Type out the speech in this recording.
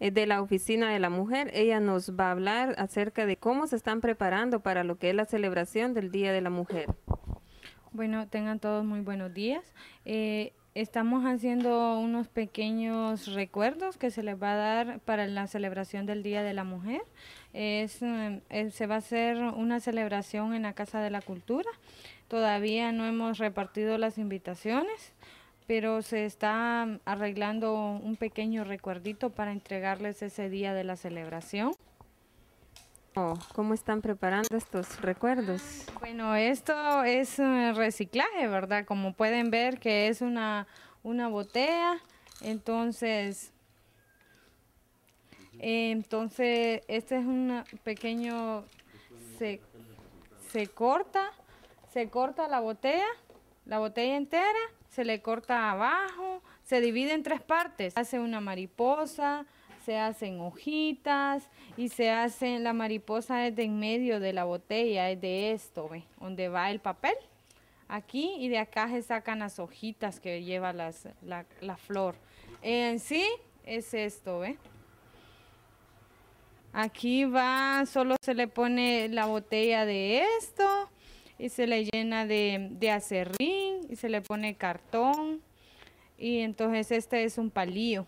Eh, de la Oficina de la Mujer. Ella nos va a hablar acerca de cómo se están preparando para lo que es la celebración del Día de la Mujer. Bueno, tengan todos muy buenos días. Eh, estamos haciendo unos pequeños recuerdos que se les va a dar para la celebración del Día de la Mujer. Eh, se va a hacer una celebración en la Casa de la Cultura. Todavía no hemos repartido las invitaciones pero se está arreglando un pequeño recuerdito para entregarles ese día de la celebración. Oh, ¿Cómo están preparando estos recuerdos? Bueno, esto es eh, reciclaje, ¿verdad? Como pueden ver que es una, una botella, entonces... Entonces, este es un pequeño, se, se corta, se corta la botella, la botella entera se le corta abajo, se divide en tres partes. Se hace una mariposa, se hacen hojitas y se hace la mariposa es de en medio de la botella, es de esto, ¿ve? Donde va el papel. Aquí y de acá se sacan las hojitas que lleva la, flor. En sí es esto, ¿ve? Aquí va, solo se le pone la botella de esto y se le llena de, de y se le pone cartón y entonces este es un palillo.